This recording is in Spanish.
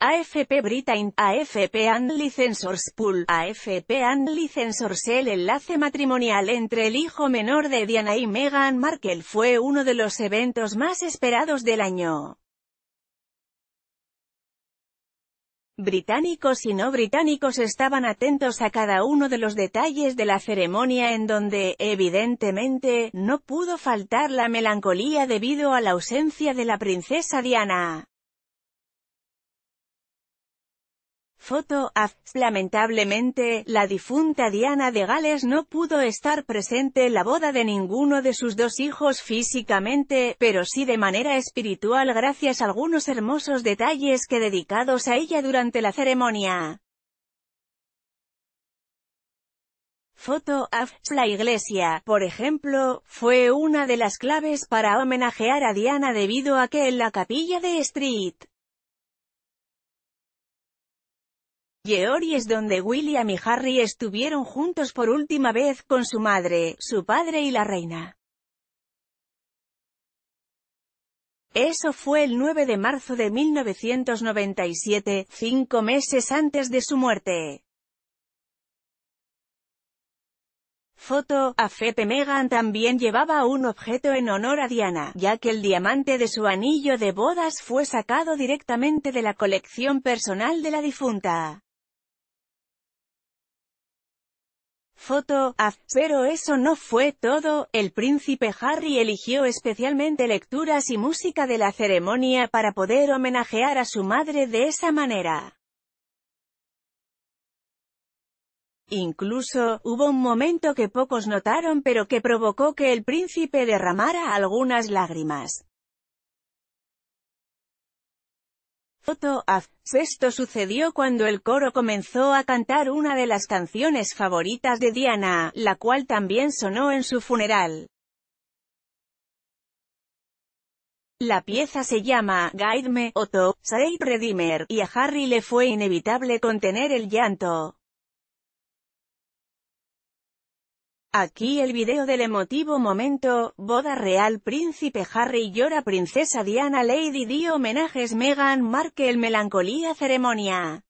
AFP Britain, AFP and Licensors Pool, AFP and El enlace matrimonial entre el hijo menor de Diana y Meghan Markle fue uno de los eventos más esperados del año. Británicos y no británicos estaban atentos a cada uno de los detalles de la ceremonia en donde, evidentemente, no pudo faltar la melancolía debido a la ausencia de la princesa Diana. Foto Lamentablemente, la difunta Diana de Gales no pudo estar presente en la boda de ninguno de sus dos hijos físicamente, pero sí de manera espiritual gracias a algunos hermosos detalles que dedicados a ella durante la ceremonia. Foto af. La iglesia, por ejemplo, fue una de las claves para homenajear a Diana debido a que en la capilla de Street Yeori es donde William y Harry estuvieron juntos por última vez con su madre, su padre y la reina. Eso fue el 9 de marzo de 1997, cinco meses antes de su muerte. Foto, a Fepe Meghan también llevaba un objeto en honor a Diana, ya que el diamante de su anillo de bodas fue sacado directamente de la colección personal de la difunta. Foto, ah, Pero eso no fue todo, el príncipe Harry eligió especialmente lecturas y música de la ceremonia para poder homenajear a su madre de esa manera. Incluso, hubo un momento que pocos notaron pero que provocó que el príncipe derramara algunas lágrimas. Esto sucedió cuando el coro comenzó a cantar una de las canciones favoritas de Diana, la cual también sonó en su funeral. La pieza se llama Guide Me, Otto, Save Redeemer, y a Harry le fue inevitable contener el llanto. Aquí el video del emotivo momento, boda real príncipe Harry llora princesa Diana Lady Di homenajes Meghan Markle melancolía ceremonia.